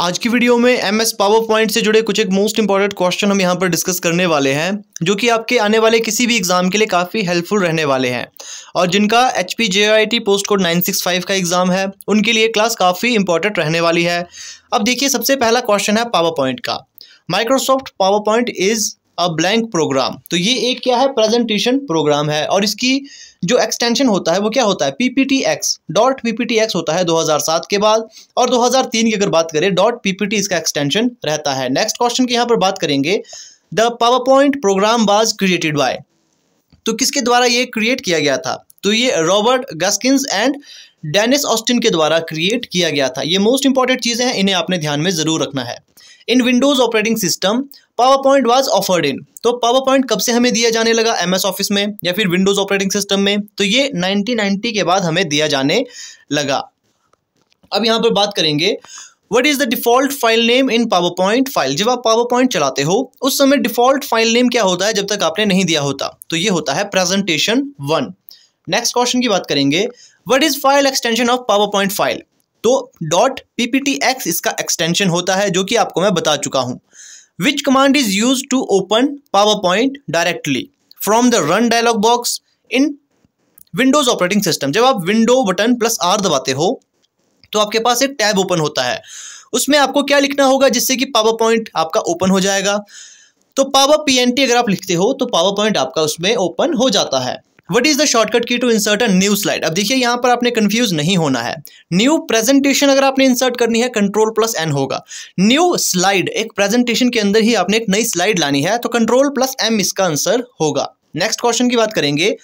आज की वीडियो में एम एस पावर पॉइंट से जुड़े कुछ एक मोस्ट इंपॉर्टेंट क्वेश्चन हम यहाँ पर डिस्कस करने वाले हैं जो कि आपके आने वाले किसी भी एग्ज़ाम के लिए काफ़ी हेल्पफुल रहने वाले हैं और जिनका H P J I T post code nine six five का एग्ज़ाम है उनके लिए क्लास काफ़ी इंपॉर्टेंट रहने वाली है अब देखिए सबसे पहला क्वेश्चन है पावर पॉइंट का Microsoft power PowerPoint is a blank program तो ये एक क्या है प्रेजेंटेशन प्रोग्राम है और इसकी जो एक्सटेंशन होता है वो क्या होता है PPT X dot PPT X होता है 2007 के बाद और 2003 की अगर बात करें डॉट पीपीटी इसका एक्सटेंशन रहता है नेक्स्ट क्वेश्चन की यहाँ पर बात करेंगे the PowerPoint program was created by तो किसके द्वारा ये क्रिएट किया गया था तो ये Robert Gaskins and Dennis Austin के द्वारा क्रिएट किया गया था ये मोस्ट इंपॉर्टेंट चीज़ें हैं इन्हें आपने ध्यान में ज़रूर रखना है in Windows operating system PowerPoint was offered in तो पावर पॉइंट कब से हमें दिया जाने लगा एमएस ऑफिस में या फिर विंडोज़ ऑपरेटिंग सिस्टम में तो ये 1990 के बाद हमें दिया जाने लगा अब यहां पर बात करेंगे what is the default file name in power PowerPoint file जब आप पावर पॉइंट चलाते हो उस समय डिफ़ॉल्ट फाइल नेम क्या होता है जब तक आपने नहीं दिया होता तो ये होता है प्रेजेंटेशन वन नेक्स्ट क्वेश्चन की बात करेंगे what is file extension of power PowerPoint file तो डॉट पीपीटी एक्स इसका एक्सटेंशन होता है जो कि आपको मैं बता चुका हूँ which command is use to open PowerPoint directly from the run dialog box in Windows operating system जब आप विंडो बटन प्लस आर दबाते हो तो आपके पास एक टैब ओपन होता है उसमें आपको क्या लिखना होगा जिससे कि पावर पॉइंट आपका ओपन हो जाएगा तो पावर पी अगर आप लिखते हो तो पावर पॉइंट आपका उसमें ओपन हो जाता है what is the shortcut key to insert a new slide अब देखिए यहां पर आपने कंफ्यूज नहीं होना है न्यू प्रेजेंटेशन अगर आपने इंसर्ट करनी है कंट्रोल प्लस एन होगा न्यू स्लाइड एक प्रेजेंटेशन के अंदर ही आपने एक नई स्लाइड लानी है तो कंट्रोल प्लस एम इसका आंसर होगा नेक्स्ट क्वेश्चन की बात करेंगे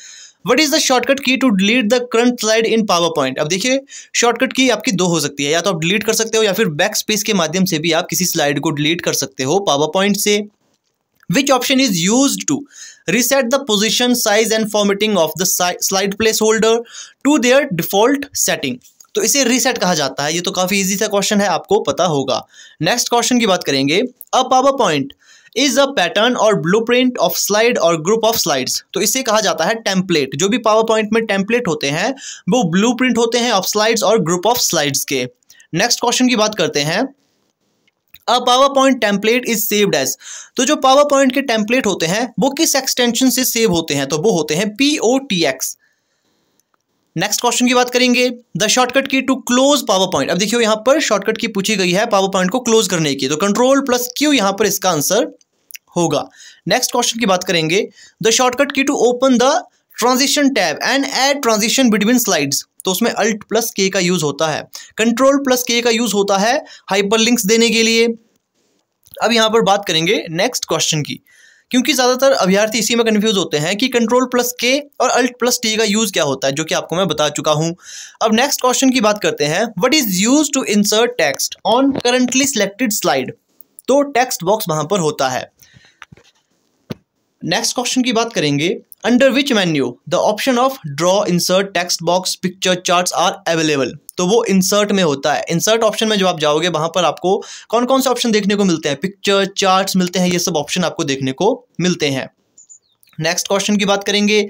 what is the shortcut key to delete the current slide in power point अब देखिए शॉर्टकट की आपकी दो हो सकती है या तो आप डिलीट कर सकते हो या फिर बैक स्पेस के माध्यम से भी आप किसी स्लाइड को डिलीट कर सकते हो पावर पॉइंट से which option is use to reset the position size and formatting of the slide placeholder to their default setting तो इसे रीसेट कहा जाता है ये तो काफ़ी इजी सा क्वेश्चन है आपको पता होगा नेक्स्ट क्वेश्चन की बात करेंगे a power PowerPoint is a pattern or blueprint of slide or group of slides तो इसे कहा जाता है टेम्पलेट जो भी पावर पॉइंट में टेम्पलेट होते हैं वो ब्लूप्रिंट होते हैं ऑफ स्लाइड्स और ग्रुप ऑफ स्लाइड्स के नेक्स्ट क्वेश्चन की बात करते हैं a power point template is saved as तो जो पावर पॉइंट के टेम्पलेट होते हैं वो किस एक्सटेंशन से सेव होते हैं तो वो होते हैं P O T X next question की बात करेंगे the shortcut key to close power point अब देखियो यहां पर शॉर्टकट की पूछी गई है पावर पॉइंट को क्लोज करने की तो कंट्रोल प्लस क्यू यहां पर इसका आंसर होगा नेक्स्ट क्वेश्चन की बात करेंगे the shortcut key to open the transition tab and add transition between slides तो उसमें अल्ट प्लस के का यूज़ होता है कंट्रोल प्लस के का यूज़ होता है हाइपर लिंक्स देने के लिए अब यहां पर बात करेंगे नेक्स्ट क्वेश्चन की क्योंकि ज़्यादातर अभ्यार्थी इसी में कन्फ्यूज होते हैं कि कंट्रोल प्लस के और अल्ट प्लस टी का यूज़ क्या होता है जो कि आपको मैं बता चुका हूं अब नेक्स्ट क्वेश्चन की बात करते हैं what is use to insert text on currently selected slide तो टेक्स्ट बॉक्स वहां पर होता है नेक्स्ट क्वेश्चन की बात करेंगे under which menu the option of draw insert text box picture chart are available तो वो इंसर्ट में होता है इंसर्ट ऑप्शन में जब आप जाओगे वहां पर आपको कौन कौन से ऑप्शन देखने को मिलते हैं पिक्चर चार्ट मिलते हैं ये सब ऑप्शन आपको देखने को मिलते हैं नेक्स्ट क्वेश्चन की बात करेंगे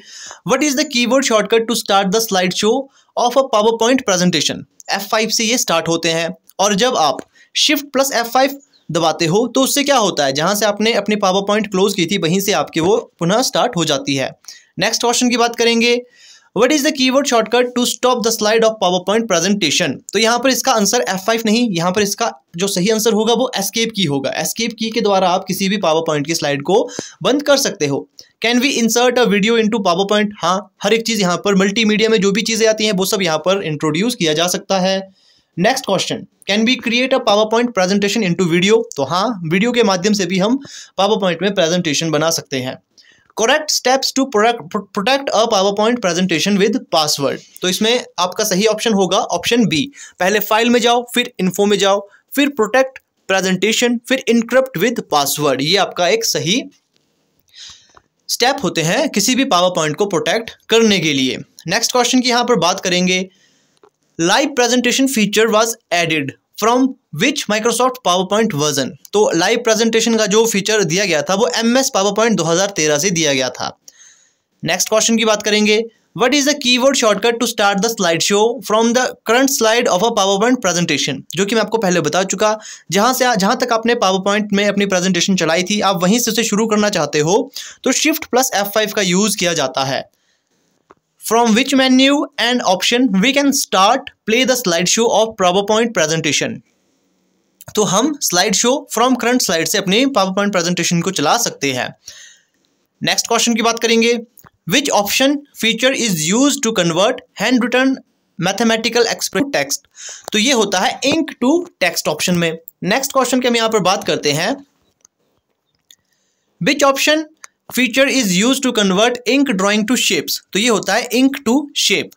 what is the keyword shortcut to start the slide show of a power point presentation five से ये स्टार्ट होते हैं और जब आप शिफ्ट प्लस फाइव दबाते हो तो उससे क्या होता है जहाँ से आपने अपनी पावर पॉइंट क्लोज की थी वहीं से आपके वो पुनः स्टार्ट हो जाती है नेक्स्ट क्वेश्चन की बात करेंगे what is the keyword shortcut to stop the slide of power point presentation तो यहाँ पर इसका आंसर F5 नहीं यहाँ पर इसका जो सही आंसर होगा वो एस्केप की होगा एस्केप की के द्वारा आप किसी भी पावर पॉइंट की स्लाइड को बंद कर सकते हो can we insert a video into power point हाँ हर एक चीज़ यहाँ पर मल्टीमीडिया में जो भी चीज़ें आती हैं वो सब यहाँ पर इंट्रोड्यूस किया जा सकता है next question can be create a power point presentation into video तो हाँ वीडियो के माध्यम से भी हम पावर पॉइंट में प्रेजेंटेशन बना सकते हैं correct steps to protect a power point presentation with password तो इसमें आपका सही ऑप्शन होगा ऑप्शन बी पहले फाइल में जाओ फिर इन्फो में जाओ फिर प्रोटेक्ट प्रेजेंटेशन फिर इनक्रप्ट विद पासवर्ड ये आपका एक सही स्टेप होते हैं किसी भी पावर पॉइंट को प्रोटेक्ट करने के लिए नेक्स्ट क्वेश्चन की यहाँ पर बात करेंगे live presentation feature was added from which Microsoft power point version तो लाइव प्रेजेंटेशन का जो फीचर दिया गया था वो एम एस पावर पॉइंट दो हज़ार तेरह से दिया गया था नेक्स्ट क्वेश्चन की बात करेंगे what is the key word shortcut to start the slide show from the current slide of a power point presentation जो कि मैं आपको पहले बता चुका जहाँ से जहाँ तक आपने पावर पॉइंट में अपनी प्रेजेंटेशन चलाई थी आप वहीं से उसे शुरू करना चाहते हो तो शिफ्ट प्लस एफ फाइव का यूज़ किया जाता है From which menu and option we can start play the slideshow of PowerPoint presentation. तो हम slide show from current slide से अपने पावर पॉइंट प्रेजेंटेशन को चला सकते हैं नेक्स्ट क्वेश्चन की बात करेंगे which option feature is use to convert handwritten mathematical express text तो ये होता है इंक टू टेक्स्ट ऑप्शन में नेक्स्ट क्वेश्चन की हम यहां पर बात करते हैं which option feature is use to convert ink drawing to shapes तो ये होता है ink to shape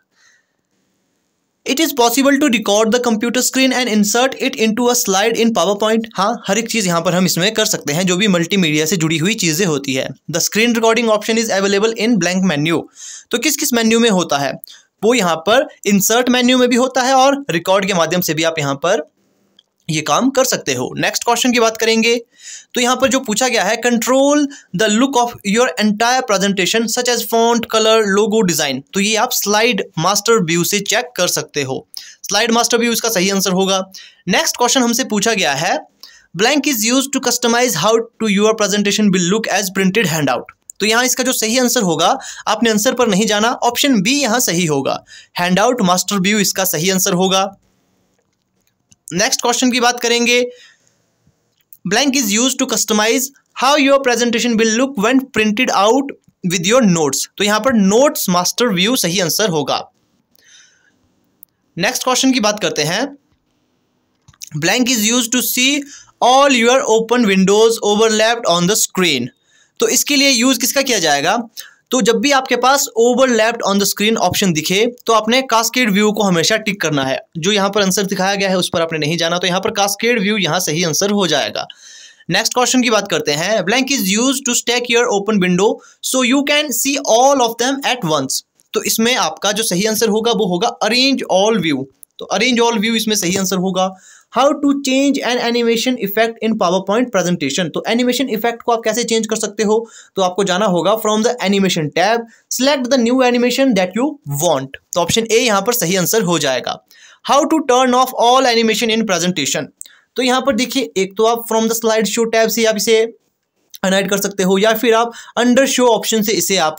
it is possible to record the computer screen and insert it to a slide in power point हाँ हर एक चीज़ यहाँ पर हम इसमें कर सकते हैं जो भी मल्टीमीडिया से जुड़ी हुई चीज़ें होती है the screen recording option is available in blank menu तो किस किस मेन्यू में होता है वो यहाँ पर इंसर्ट मेन्यू में भी होता है और रिकॉर्ड के माध्यम से भी आप यहाँ पर ये काम कर सकते हो नेक्स्ट क्वेश्चन की बात करेंगे तो यहाँ पर जो पूछा गया है control the look of your entire presentation such as font colour logo design तो ये आप स्लाइड मास्टर व्यू से चेक कर सकते हो स्लाइड मास्टर व्यू इसका सही आंसर होगा नेक्स्ट क्वेश्चन हमसे पूछा गया है blank is use to customize how to your presentation will look as printed handout तो यहाँ इसका जो सही आंसर होगा आपने आंसर पर नहीं जाना ऑप्शन बी यहाँ सही होगा हैंड आउट मास्टर व्यू इसका सही आंसर होगा नेक्स्ट क्वेश्चन की बात करेंगे blank is use to customize how your presentation will look when printed out with your notes तो यहां पर नोट्स मास्टर व्यू सही आंसर होगा नेक्स्ट क्वेश्चन की बात करते हैं blank is use to see all your open windows overlapped on the screen तो इसके लिए यूज किसका किया जाएगा तो जब भी आपके पास over left on the screen option दिखे तो आपने कास्केड व्यू को हमेशा टिक करना है जो यहाँ पर आंसर दिखाया गया है उस पर आपने नहीं जाना तो यहाँ पर कास्केड व्यू यहाँ सही आंसर हो जाएगा नेक्स्ट क्वेश्चन की बात करते हैं blank is use to stack your open window so you can see all of them at once तो इसमें आपका जो सही आंसर होगा वो होगा अरेंज ऑल व्यू तो अरेंज ऑल व्यू इसमें सही आंसर होगा how to change an animation effect in power point presentation तो एनिमेशन इफेक्ट को आप कैसे चेंज कर सकते हो तो आपको जाना होगा from the animation tab select the new animation that you want तो ऑप्शन ए यहाँ पर सही आंसर हो जाएगा how to turn off all animation in presentation तो यहाँ पर देखिए एक तो आप from the slide show tab से आप इसे अनाइड कर सकते हो या फिर आप अंडर शो ऑप्शन से इसे आप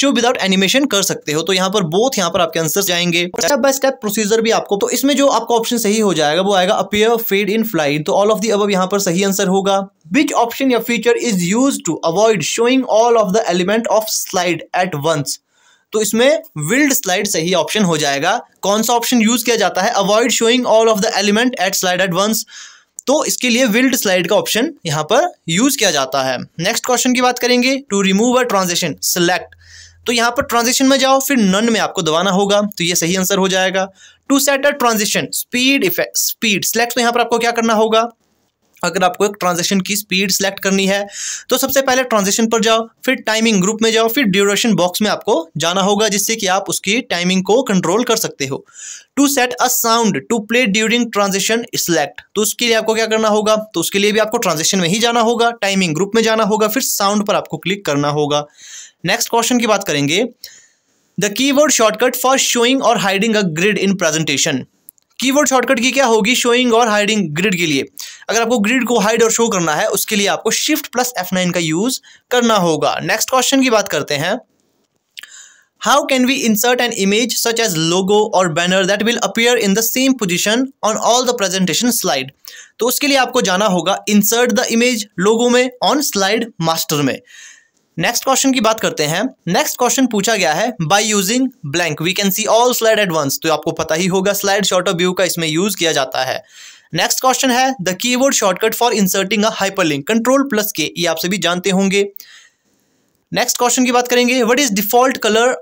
शो विदाउट एनिमेशन कर सकते हो तो यहाँ पर बोथ यहाँ पर आपके आंसर जाएंगे स्टेप बाय स्टेप प्रोसीजर भी आपको तो इसमें जो आपका ऑप्शन सही हो जाएगा वो आएगा अपेयर फेड इन फ्लाइट तो ऑल ऑफ दी अब यहाँ पर सही आंसर होगा विच ऑप्शन या feature is use to avoid showing all of the element of slide at once तो इसमें विल्ड स्लाइड सही ऑप्शन हो जाएगा कौन सा ऑप्शन यूज किया जाता है avoid showing all of the element at slide at once तो इसके लिए विल्ड स्लाइड का ऑप्शन यहाँ पर यूज किया जाता है नेक्स्ट क्वेश्चन की बात करेंगे to remove a transaction select तो यहाँ पर ट्रांजेक्शन में जाओ फिर नन में आपको दबाना होगा तो ये सही आंसर हो जाएगा to set a transaction speed effect speed select तो यहाँ पर आपको क्या करना होगा अगर आपको एक ट्रांजेक्शन की स्पीड सेलेक्ट करनी है तो सबसे पहले ट्रांजेक्शन पर जाओ फिर टाइमिंग ग्रुप में जाओ फिर ड्यूरेशन बॉक्स में आपको जाना होगा जिससे कि आप उसकी टाइमिंग को कंट्रोल कर सकते हो to set a sound to play during transaction select तो उसके लिए आपको क्या करना होगा तो उसके लिए भी आपको ट्रांजेक्शन में ही जाना होगा टाइमिंग ग्रुप में जाना होगा फिर साउंड पर आपको क्लिक करना होगा नेक्स्ट क्वेश्चन की बात करेंगे the keyword shortcut for showing और hiding a grid in presentation keyboard shortcut की क्या होगी शोइंग और हाइडिंग ग्रिड के लिए अगर आपको ग्रिड को हाइड और शो करना है उसके लिए आपको शिफ्ट प्लस एफ नाइन का यूज करना होगा नेक्स्ट क्वेश्चन की बात करते हैं how can we insert an image such as logo और banner that will appear in the same position on all the presentation slide तो उसके लिए आपको जाना होगा इंसर्ट द इमेज लोगो में ऑन स्लाइड मास्टर में नेक्स्ट क्वेश्चन की बात करते हैं नेक्स्ट क्वेश्चन पूछा गया है by using blank we can see all slide advance तो आपको पता ही होगा स्लाइड ऑफ व्यू का इसमें यूज किया जाता है नेक्स्ट क्वेश्चन है the keyword shortcut for inserting a hyperlink control plus K ये आप सभी जानते होंगे नेक्स्ट क्वेश्चन की बात करेंगे what is default colour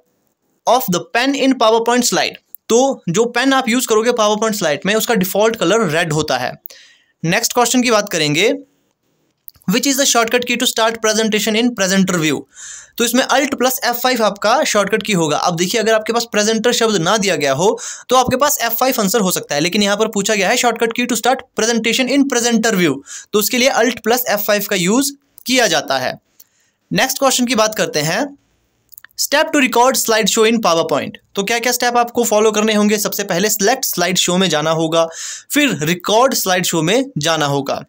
of the pen in power point slide तो जो पेन आप यूज करोगे पावर पॉइंट स्लाइड में उसका डिफॉल्ट कलर रेड होता है नेक्स्ट क्वेश्चन की बात करेंगे which is the shortcut key to start presentation in presenter view तो इसमें अल्ट प्लस एफ फाइव आपका शॉर्टकट की होगा अब देखिए अगर आपके पास प्रेजेंटर शब्द ना दिया गया हो तो आपके पास एफ फाइव आंसर हो सकता है लेकिन यहां पर पूछा गया है shortcut key to start presentation in presenter view तो उसके लिए अल्ट प्लस एफ फाइव का यूज़ किया जाता है नेक्स्ट क्वेश्चन की बात करते हैं step to record slide show in power point तो क्या क्या स्टेप आपको फॉलो करने होंगे सबसे पहले सिलेक्ट स्लाइड शो में जाना होगा फिर रिकॉर्ड स्लाइड शो में जाना होगा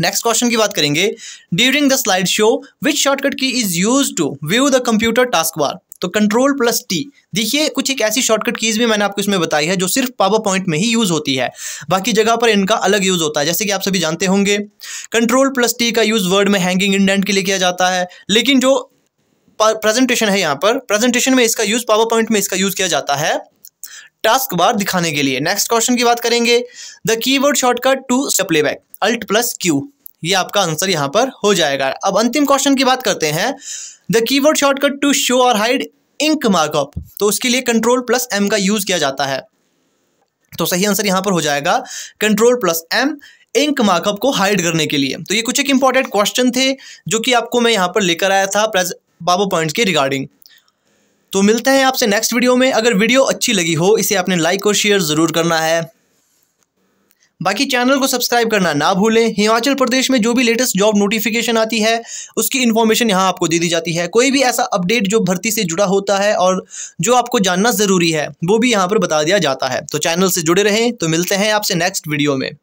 नेक्स्ट क्वेश्चन की बात करेंगे during the slide show which shortcut key is use to view the computer taskbar तो कंट्रोल प्लस टी देखिए कुछ एक ऐसी शॉर्टकट कीज भी मैंने आपको इसमें बताई है जो सिर्फ पावर पॉइंट में ही यूज होती है बाकी जगह पर इनका अलग यूज होता है जैसे कि आप सभी जानते होंगे कंट्रोल प्लस टी का यूज वर्ड में हैंगिंग इंडेंट के लिए किया जाता है लेकिन जो प्रेजेंटेशन है यहाँ पर प्रेजेंटेशन में इसका यूज पावर पॉइंट में इसका यूज किया जाता है टास्क बार दिखाने के लिए नेक्स्ट क्वेश्चन की बात करेंगे the keyword shortcut to playback alt plus Q ये आपका आंसर यहाँ पर हो जाएगा अब अंतिम क्वेश्चन की बात करते हैं the keyword shortcut to show और हाइड इंक मार्कअप तो उसके लिए कंट्रोल प्लस एम का यूज़ किया जाता है तो सही आंसर यहाँ पर हो जाएगा control plus M ink markup को हाइड करने के लिए तो ये कुछ एक इंपॉर्टेंट क्वेश्चन थे जो कि आपको मैं यहाँ पर लेकर आया था प्रेज बाबो पॉइंट्स के रिगार्डिंग तो मिलते हैं आपसे नेक्स्ट वीडियो में अगर वीडियो अच्छी लगी हो इसे आपने लाइक और शेयर ज़रूर करना है बाकी चैनल को सब्सक्राइब करना ना भूलें हिमाचल प्रदेश में जो भी लेटेस्ट जॉब नोटिफिकेशन आती है उसकी इन्फॉर्मेशन यहाँ आपको दे दी जाती है कोई भी ऐसा अपडेट जो भर्ती से जुड़ा होता है और जो आपको जानना ज़रूरी है वो भी यहाँ पर बता दिया जाता है तो चैनल से जुड़े रहें तो मिलते हैं आपसे नेक्स्ट वीडियो में